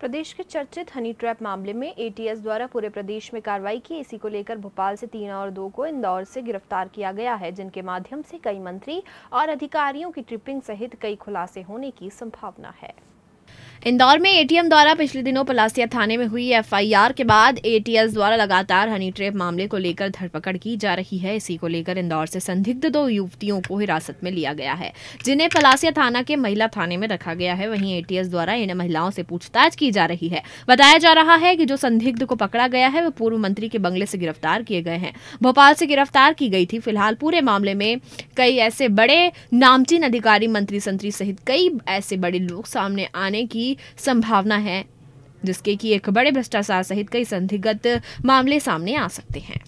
प्रदेश के चर्चित honey trap मामले में एटीएस द्वारा पूरे प्रदेश में कार्रवाई की इसी को लेकर भोपाल से तीन और दो को इंदौर से गिरफ्तार किया गया है जिनके माध्यम से कई मंत्री और अधिकारियों की ट्रिपिंग सहित कई खुलासे होने की संभावना है इंदौर में एटीएम द्वारा पिछले दिनों पलासिया थाने में हुई एफआईआर के बाद एटीएस द्वारा लगातार हनी ट्रेप मामले को लेकर धरपकड़ की जा रही है इसी को लेकर इंदौर से संदिग्ध दो युवतियों को हिरासत में लिया गया है जिन्हें पलासिया थाना के महिला थाने में रखा गया है वहीं एटीएस द्वारा इन महिलाओं से पूछताछ की जा रही है बताया जा रहा है की जो संदिग्ध को पकड़ा गया है वो पूर्व मंत्री के बंगले से गिरफ्तार किए गए हैं भोपाल से गिरफ्तार की गई थी फिलहाल पूरे मामले में कई ऐसे बड़े नामचीन अधिकारी मंत्री संतरी सहित कई ऐसे बड़े लोग सामने आने की की संभावना है जिसके कि एक बड़े भ्रष्टाचार सहित कई संदिग्ध मामले सामने आ सकते हैं